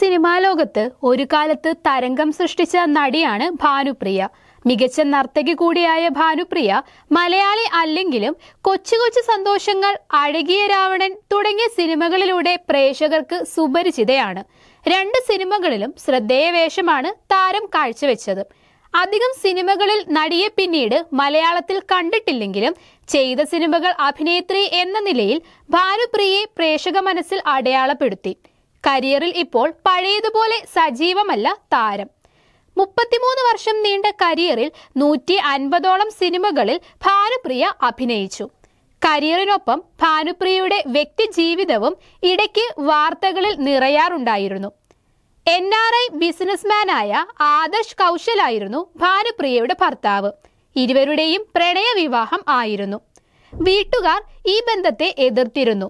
cinema ലോകത്ത് ഒരു കാലത്ത് തരംഗം സൃഷ്ടിച്ച നടിയാണ് ഭാനുപ്രിയ മികച്ച നർത്തകി കൂടിയായ ഭാനുപ്രിയ മലയാളി അല്ലെങ്കിലും കൊച്ചു കൊച്ചു സന്തോഷങ്ങൾ അഴകിയ രാവണൻ തുടങ്ങിയ സിനിമകളിലൂടെ പ്രേക്ഷകർക്ക് സുപരിചിതയാണ് രണ്ട് സിനിമകളിലും ശ്രദ്ധേയ വേഷമാണ് താരം കാഴ്ചവെച്ചത് അധികം സിനിമകളിൽ നടിയെ പിന്നീട് മലയാളത്തിൽ കണ്ടിട്ടില്ലെങ്കിലും ചെയ്ത സിനിമകൾ അഭിനേത്രി എന്ന നിലയിൽ ഭാനുപ്രിയെ പ്രേക്ഷക മനസ്സിൽ അടയാളപ്പെടുത്തി കരിയറിൽ ഇപ്പോൾ പഴയതുപോലെ സജീവമല്ല താരം മുപ്പത്തിമൂന്ന് വർഷം നീണ്ട കരിയറിൽ നൂറ്റി അൻപതോളം സിനിമകളിൽ ഭാനുപ്രിയ അഭിനയിച്ചു കരിയറിനൊപ്പം ഭാനുപ്രിയയുടെ വ്യക്തിജീവിതവും ഇടയ്ക്ക് വാർത്തകളിൽ നിറയാറുണ്ടായിരുന്നു എൻ ആർ ഐ ബിസിനസ്മാനായ ആദർശ് കൗശലായിരുന്നു ഭാനുപ്രിയയുടെ ഭർത്താവ് ഇരുവരുടെയും പ്രണയവിവാഹം ആയിരുന്നു വീട്ടുകാർ ഈ ബന്ധത്തെ എതിർത്തിരുന്നു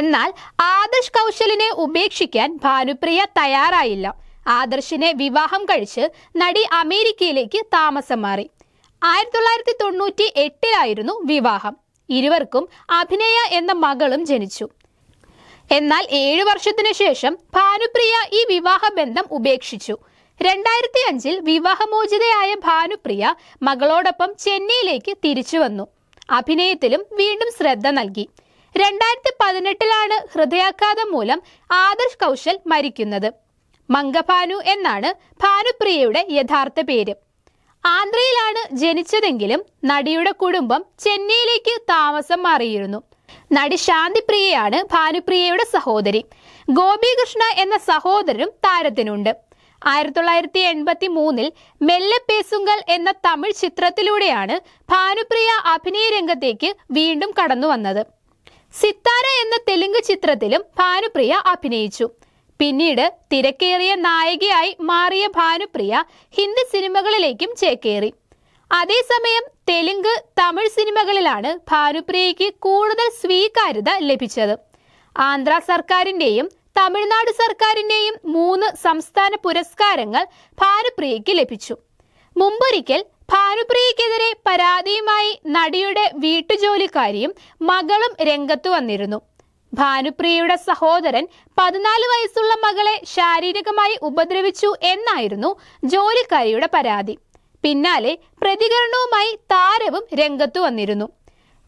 എന്നാൽ ആദർശ് കൗശലിനെ ഉപേക്ഷിക്കാൻ ഭാനുപ്രിയ തയ്യാറായില്ല ആദർശിനെ വിവാഹം കഴിച്ച് നടി അമേരിക്കയിലേക്ക് താമസം മാറി ആയിരത്തി തൊള്ളായിരത്തി തൊണ്ണൂറ്റി എട്ടിലായിരുന്നു വിവാഹം ഇരുവർക്കും അഭിനയ എന്ന മകളും ജനിച്ചു എന്നാൽ ഏഴു വർഷത്തിനു ശേഷം ഭാനുപ്രിയ ഈ വിവാഹബന്ധം ഉപേക്ഷിച്ചു രണ്ടായിരത്തി അഞ്ചിൽ വിവാഹമോചിതയായ ഭാനുപ്രിയ മകളോടൊപ്പം ചെന്നൈയിലേക്ക് തിരിച്ചു വന്നു അഭിനയത്തിലും വീണ്ടും ശ്രദ്ധ നൽകി രണ്ടായിരത്തി പതിനെട്ടിലാണ് ഹൃദയാഘാതം മൂലം ആദർശ് കൗശൽ മരിക്കുന്നത് മംഗഭാനു എന്നാണ് ഭാനുപ്രിയയുടെ യഥാർത്ഥ പേര് ആന്ധ്രയിലാണ് ജനിച്ചതെങ്കിലും നടിയുടെ കുടുംബം ചെന്നൈയിലേക്ക് താമസം മാറിയിരുന്നു നടി ശാന്തിപ്രിയയാണ് ഭാനുപ്രിയയുടെ സഹോദരി ഗോപികൃഷ്ണ എന്ന സഹോദരനും താരത്തിനുണ്ട് ആയിരത്തി തൊള്ളായിരത്തി എൺപത്തി മൂന്നിൽ മെല്ലെ പേസുങ്കൽ എന്ന തമിഴ് ചിത്രത്തിലൂടെയാണ് ഭാനുപ്രിയ അഭിനയ രംഗത്തേക്ക് വീണ്ടും കടന്നു വന്നത് സിത്താര എന്ന തെലുങ്ക് ചിത്രത്തിലും ഭാനുപ്രിയ അഭിനയിച്ചു പിന്നീട് തിരക്കേറിയ നായികയായി മാറിയ ഭാനുപ്രിയ ഹിന്ദി സിനിമകളിലേക്കും ചേക്കേറി അതേസമയം തെലുങ്ക് തമിഴ് സിനിമകളിലാണ് ഭാനുപ്രിയയ്ക്ക് കൂടുതൽ സ്വീകാര്യത ലഭിച്ചത് ആന്ധ്ര സർക്കാരിൻ്റെയും തമിഴ്നാട് സർക്കാരിൻ്റെയും മൂന്ന് സംസ്ഥാന പുരസ്കാരങ്ങൾ ഭാനുപ്രിയയ്ക്ക് ലഭിച്ചു മുമ്പൊരിക്കൽ ഭാനുപ്രിയക്കെതിരെ പരാതിയുമായി നടിയുടെ വീട്ടുജോലിക്കാരിയും മകളും രംഗത്തു വന്നിരുന്നു ഭാനുപ്രിയയുടെ സഹോദരൻ പതിനാല് വയസ്സുള്ള മകളെ ശാരീരികമായി ഉപദ്രവിച്ചു എന്നായിരുന്നു ജോലിക്കാരിയുടെ പരാതി പിന്നാലെ പ്രതികരണവുമായി താരവും രംഗത്തു വന്നിരുന്നു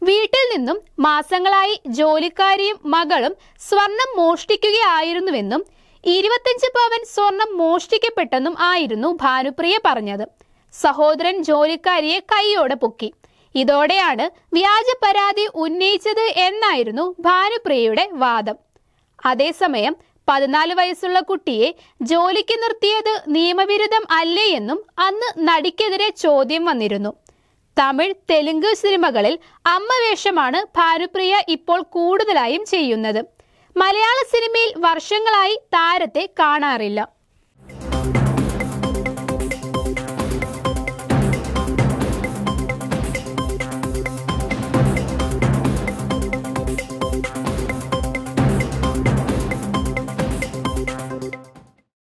വീട്ടിൽ നിന്നും മാസങ്ങളായി ജോലിക്കാരിയും മകളും സ്വർണം മോഷ്ടിക്കുകയായിരുന്നുവെന്നും ഇരുപത്തിയഞ്ച് പവൻ സ്വർണം മോഷ്ടിക്കപ്പെട്ടെന്നും ആയിരുന്നു ഭാനുപ്രിയ പറഞ്ഞത് സഹോദരൻ ജോലിക്കാരിയെ കൈയോടെ പൊക്കി ഇതോടെയാണ് വ്യാജ പരാതി ഉന്നയിച്ചത് എന്നായിരുന്നു ഭാനുപ്രിയയുടെ വാദം അതേസമയം പതിനാല് വയസ്സുള്ള കുട്ടിയെ ജോലിക്ക് നിർത്തിയത് നിയമവിരുദ്ധം അല്ലേ എന്നും അന്ന് നടിക്കെതിരെ ചോദ്യം വന്നിരുന്നു തമിഴ് തെലുങ്ക് സിനിമകളിൽ അമ്മ വേഷമാണ് ഭാനുപ്രിയ ഇപ്പോൾ കൂടുതലായും ചെയ്യുന്നത് മലയാള സിനിമയിൽ വർഷങ്ങളായി താരത്തെ കാണാറില്ല